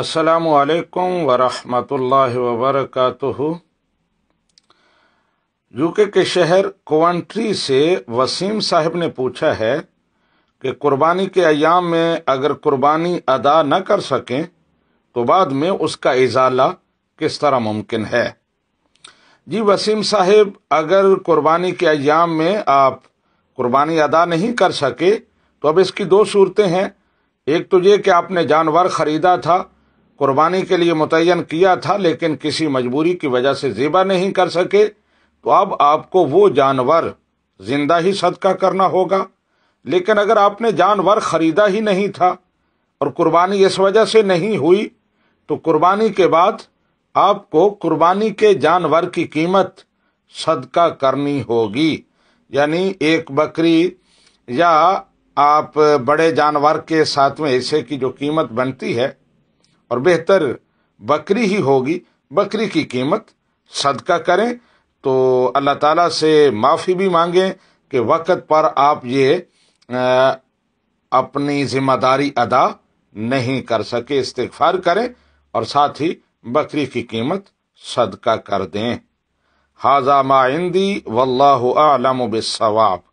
असलकम वरहमतुल्लाहि वबरकatuh यूके के शहर कोवंट्री से वसीम साहब ने पूछा है कि कुर्बानी के अयाम में अगर कुर्बानी अदा न कर सकें तो बाद में उसका इजाला किस तरह मुमकिन है जी वसीम साहब अगर कुर्बानी के अयाम में आप कुर्बानी अदा नहीं कर सके तो अब इसकी दो सूरतें हैं एक तो ये कि आपने जानवर ख़रीदा था कुर्बानी के लिए मुतन किया था लेकिन किसी मजबूरी की वजह से ज़िबा नहीं कर सके तो अब आपको वो जानवर जिंदा ही सदका करना होगा लेकिन अगर आपने जानवर ख़रीदा ही नहीं था और कुर्बानी इस वजह से नहीं हुई तो कुर्बानी के बाद आपको कुर्बानी के जानवर की कीमत सदका करनी होगी यानी एक बकरी या आप बड़े जानवर के साथ में ऐसे की जो कीमत बनती है और बेहतर बकरी ही होगी बकरी की कीमत सदका करें तो अल्लाह ताला से माफ़ी भी मांगें कि वक़्त पर आप ये आ, अपनी ज़िम्मेदारी अदा नहीं कर सके इस्तफार करें और साथ ही बकरी की कीमत सदका कर दें हाजा माइंदी वल्लम आलम बिसवाब